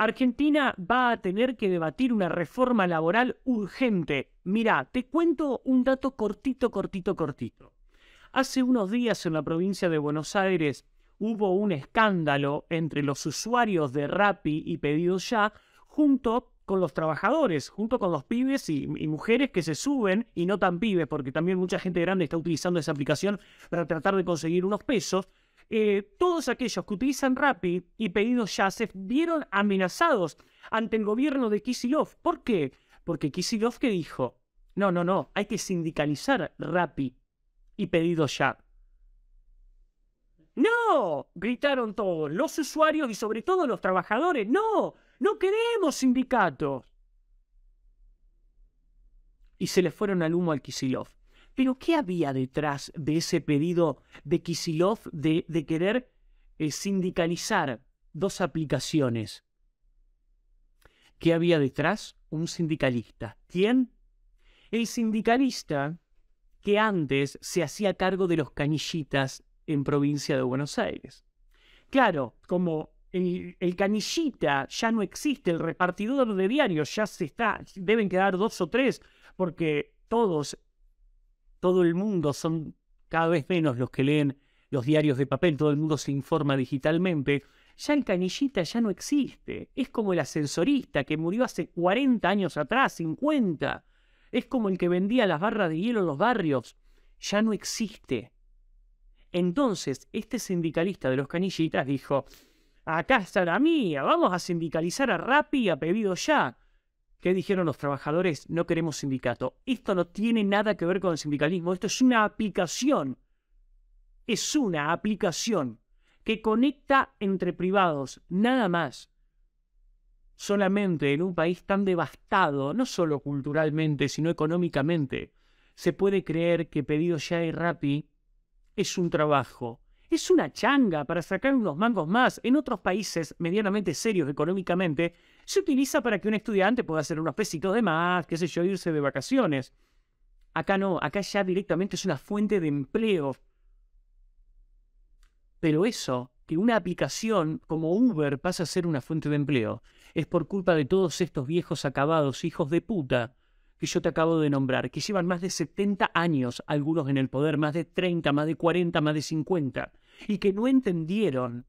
Argentina va a tener que debatir una reforma laboral urgente. Mirá, te cuento un dato cortito, cortito, cortito. Hace unos días en la provincia de Buenos Aires hubo un escándalo entre los usuarios de Rappi y Pedidos Ya junto con los trabajadores, junto con los pibes y, y, mujeres que se suben, y no tan pibes, porque también mucha gente grande está utilizando esa aplicación para tratar de conseguir unos pesos, eh, todos aquellos que utilizan Rappi y pedidos ya se vieron amenazados ante el gobierno de Kisilov. ¿Por qué? Porque Kisilov que dijo, no, no, no, hay que sindicalizar Rappi y pedidos ya. ¡No! gritaron todos, los usuarios y sobre todo los trabajadores. ¡No! ¡No queremos sindicatos! Y se le fueron al humo al Kisilov. Pero ¿qué había detrás de ese pedido de Kisilov de, querer eh, sindicalizar dos aplicaciones? ¿Qué había detrás? Un sindicalista. ¿Quién? El sindicalista que antes se hacía cargo de los canillitas en provincia de Buenos Aires. Claro, como el, el, canillita ya no existe, el repartidor de diarios ya se está, deben quedar dos o tres, porque todos todo el mundo, son cada vez menos los que leen los diarios de papel, todo el mundo se informa digitalmente, ya el canillita ya no existe. Es como el ascensorista que murió hace 40 años atrás, 50. Es como el que vendía las barras de hielo en los barrios. Ya no existe. Entonces, este sindicalista de los canillitas dijo, acá está la mía, vamos a sindicalizar a Rappi a pedido ya. ¿Qué dijeron los trabajadores? No queremos sindicato. Esto no tiene nada que ver con el sindicalismo. Esto es una aplicación. Es una aplicación que conecta entre privados, nada más. Solamente en un país tan devastado, no solo culturalmente, sino económicamente, se puede creer que pedido ya y rapi es un trabajo es una changa para sacar unos mangos más. En otros países medianamente serios económicamente, se utiliza para que un estudiante pueda hacer unos pesitos de más, qué sé yo, irse de vacaciones. Acá no, acá ya directamente es una fuente de empleo. Pero eso, que una aplicación como Uber pasa a ser una fuente de empleo, es por culpa de todos estos viejos acabados, hijos de puta, que yo te acabo de nombrar, que llevan más de 70 años algunos en el poder, más de 30, más de 40, más de 50, y que no entendieron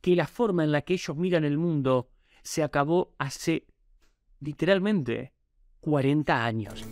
que la forma en la que ellos miran el mundo se acabó hace literalmente 40 años.